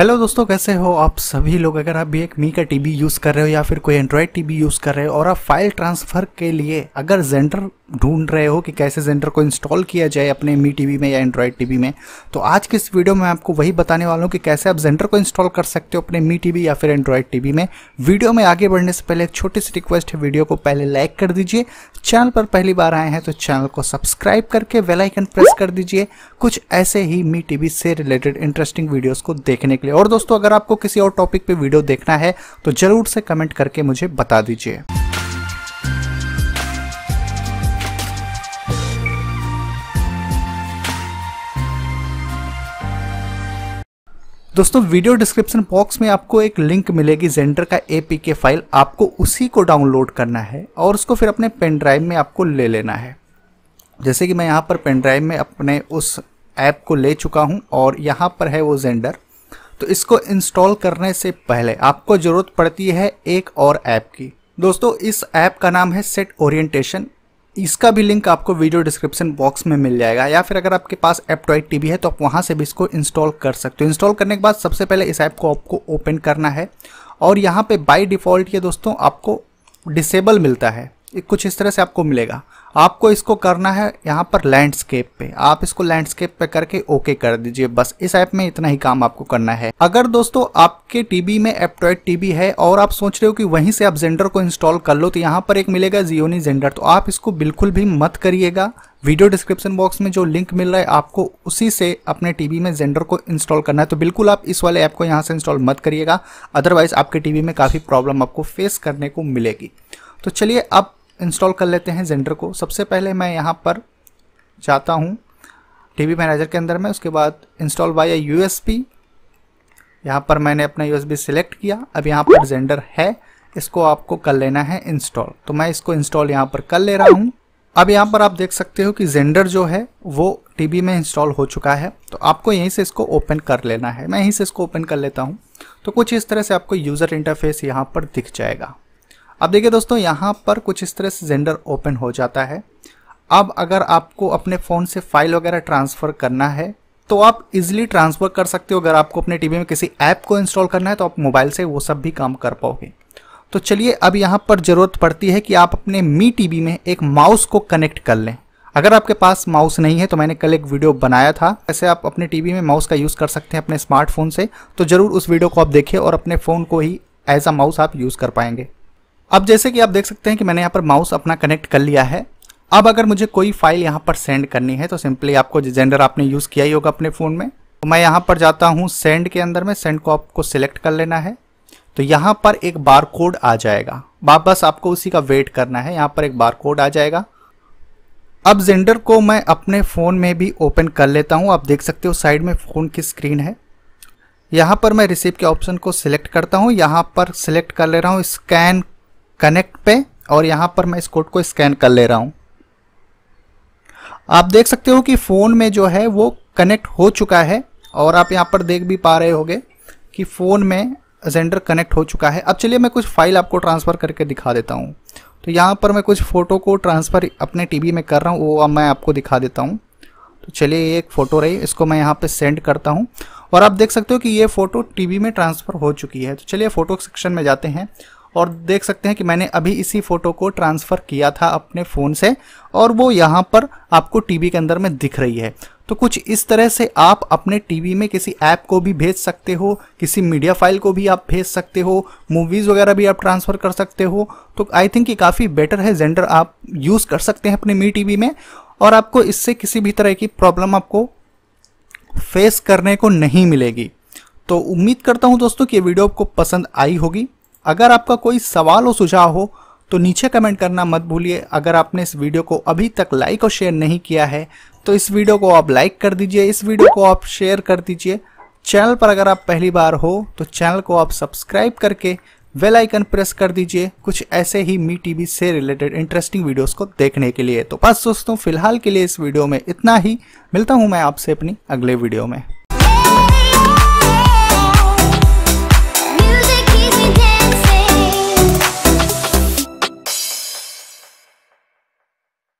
hello दोस्तों कैसे हो आप सभी लोग अगर आप भी एक मी का टीवी यूज़ कर रहे हो या फिर कोई एंड्रॉयड टीवी यूज़ कर रहे हो और आप फाइल ट्रांसफ़र के लिए अगर जेंडर ढूंढ रहे हो कि कैसे जेंडर को इंस्टॉल किया जाए अपने मी टीवी में या एंड्रॉयड टीवी में तो आज के इस वीडियो में आपको वही बताने वाला हूँ कि कैसे आप जेंडर को इंस्टॉल कर सकते हो अपने मी टीवी या फिर एंड्रॉयड टीवी में वीडियो में आगे बढ़ने से पहले एक छोटी सी रिक्वेस्ट है वीडियो को पहले लाइक कर दीजिए चैनल पर पहली बार आए हैं तो चैनल को सब्सक्राइब करके वेलाइकन प्रेस कर दीजिए कुछ ऐसे ही मी टीवी से रिलेटेड इंटरेस्टिंग वीडियोज़ को देखने के लिए और दोस्तों अगर आपको किसी और टॉपिक पर वीडियो देखना है तो ज़रूर से कमेंट करके मुझे बता दीजिए दोस्तों वीडियो डिस्क्रिप्शन बॉक्स में आपको एक लिंक मिलेगी जेंडर का एपीके फाइल आपको उसी को डाउनलोड करना है और उसको फिर अपने पेन ड्राइव में आपको ले लेना है जैसे कि मैं यहाँ पर पेन ड्राइव में अपने उस ऐप को ले चुका हूँ और यहाँ पर है वो जेंडर तो इसको इंस्टॉल करने से पहले आपको ज़रूरत पड़ती है एक और ऐप की दोस्तों इस ऐप का नाम है सेट ओरिएंटेशन इसका भी लिंक आपको वीडियो डिस्क्रिप्शन बॉक्स में मिल जाएगा या फिर अगर आपके पास एप्टॉइड टीवी है तो आप वहाँ से भी इसको इंस्टॉल कर सकते हो इंस्टॉल करने के बाद सबसे पहले इस ऐप को आपको ओपन करना है और यहाँ पे बाय डिफ़ॉल्ट ये दोस्तों आपको डिसेबल मिलता है कुछ इस तरह से आपको मिलेगा आपको इसको करना है यहाँ पर लैंडस्केप पे आप इसको लैंडस्केप पे करके ओके कर दीजिए बस इस ऐप में इतना ही काम आपको करना है अगर दोस्तों आपके टीवी में एप्टॉइड टीवी है और आप सोच रहे हो कि वहीं से आप जेंडर को इंस्टॉल कर लो तो यहाँ पर एक मिलेगा जियोनी जेंडर तो आप इसको बिल्कुल भी मत करिएगा वीडियो डिस्क्रिप्शन बॉक्स में जो लिंक मिल रहा है आपको उसी से अपने टीवी में जेंडर को इंस्टॉल करना है तो बिल्कुल आप इस वाले ऐप को यहाँ से इंस्टॉल मत करिएगा अदरवाइज आपके टीवी में काफ़ी प्रॉब्लम आपको फेस करने को मिलेगी तो चलिए अब इंस्टॉल कर लेते हैं जेंडर को सबसे पहले मैं यहाँ पर जाता हूँ टी मैनेजर के अंदर में उसके बाद install by U S P यहाँ पर मैंने अपना यू सिलेक्ट किया अब यहाँ पर जेंडर है इसको आपको कर लेना है इंस्टॉल तो मैं इसको इंस्टॉल यहाँ पर कर ले रहा हूँ अब यहाँ पर आप देख सकते हो कि जेंडर जो है वो टीबी में इंस्टॉल हो चुका है तो आपको यहीं से इसको ओपन कर लेना है मैं यहीं से इसको ओपन कर लेता हूँ तो कुछ इस तरह से आपको यूज़र इंटरफेस यहाँ पर दिख जाएगा अब देखिए दोस्तों यहाँ पर कुछ इस तरह से जेंडर ओपन हो जाता है अब अगर आपको अपने फ़ोन से फाइल वगैरह ट्रांसफ़र करना है तो आप इजिली ट्रांसफ़र कर सकते हो अगर आपको अपने टीवी में किसी ऐप को इंस्टॉल करना है तो आप मोबाइल से वो सब भी काम कर पाओगे तो चलिए अब यहाँ पर ज़रूरत पड़ती है कि आप अपने मी टीवी में एक माउस को कनेक्ट कर लें अगर आपके पास माउस नहीं है तो मैंने कल एक वीडियो बनाया था ऐसे आप अपने टीवी में माउस का यूज़ कर सकते हैं अपने स्मार्टफोन से तो ज़रूर उस वीडियो को आप देखें और अपने फ़ोन को ही एज अ माउस आप यूज़ कर पाएंगे अब जैसे कि आप देख सकते हैं कि मैंने यहाँ पर माउस अपना कनेक्ट कर लिया है अब अगर मुझे कोई फाइल यहाँ पर सेंड करनी है तो सिंपली आपको जेंडर आपने यूज़ किया ही होगा अपने फ़ोन में तो मैं यहाँ पर जाता हूँ सेंड के अंदर में सेंड को आपको सिलेक्ट कर लेना है तो यहाँ पर एक बार कोड आ जाएगा बाप बस आपको उसी का वेट करना है यहाँ पर एक बार कोड आ जाएगा अब जेंडर को मैं अपने फ़ोन में भी ओपन कर लेता हूँ आप देख सकते हो साइड में फ़ोन की स्क्रीन है यहाँ पर मैं रिसीव के ऑप्शन को सिलेक्ट करता हूँ यहाँ पर सिलेक्ट कर ले रहा हूँ स्कैन कनेक्ट पे और यहाँ पर मैं इस कोड को स्कैन कर ले रहा हूँ आप देख सकते हो कि फ़ोन में जो है वो कनेक्ट हो चुका है और आप यहाँ पर देख भी पा रहे होगे कि फ़ोन में जेंडर कनेक्ट हो चुका है अब चलिए मैं कुछ फ़ाइल आपको ट्रांसफ़र करके दिखा देता हूँ तो यहाँ पर मैं कुछ फ़ोटो को ट्रांसफ़र अपने टीवी में कर रहा हूँ वो अब मैं आपको दिखा देता हूँ तो चलिए ये एक फ़ोटो रही इसको मैं यहाँ पे सेंड करता हूँ और आप देख सकते हो कि ये फ़ोटो टीवी में ट्रांसफ़र हो चुकी है तो चलिए फ़ोटो सेक्शन में जाते हैं और देख सकते हैं कि मैंने अभी इसी फ़ोटो को ट्रांसफ़र किया था अपने फ़ोन से और वो यहाँ पर आपको टीवी के अंदर में दिख रही है तो कुछ इस तरह से आप अपने टीवी में किसी ऐप को भी भेज सकते हो किसी मीडिया फाइल को भी आप भेज सकते हो मूवीज़ वगैरह भी आप ट्रांसफ़र कर सकते हो तो आई थिंक ये काफ़ी बेटर है जेंडर आप यूज़ कर सकते हैं अपने मी टीवी में और आपको इससे किसी भी तरह की प्रॉब्लम आपको फेस करने को नहीं मिलेगी तो उम्मीद करता हूँ दोस्तों कि ये वीडियो आपको पसंद आई होगी अगर आपका कोई सवाल और सुझाव हो तो नीचे कमेंट करना मत भूलिए अगर आपने इस वीडियो को अभी तक लाइक और शेयर नहीं किया है तो इस वीडियो को आप लाइक कर दीजिए इस वीडियो को आप शेयर कर दीजिए चैनल पर अगर आप पहली बार हो तो चैनल को आप सब्सक्राइब करके वेल आइकन प्रेस कर दीजिए कुछ ऐसे ही मी टीवी से रिलेटेड इंटरेस्टिंग वीडियोस को देखने के लिए तो बस दोस्तों फिलहाल के लिए इस वीडियो में इतना ही मिलता हूँ मैं आपसे अपनी अगले वीडियो में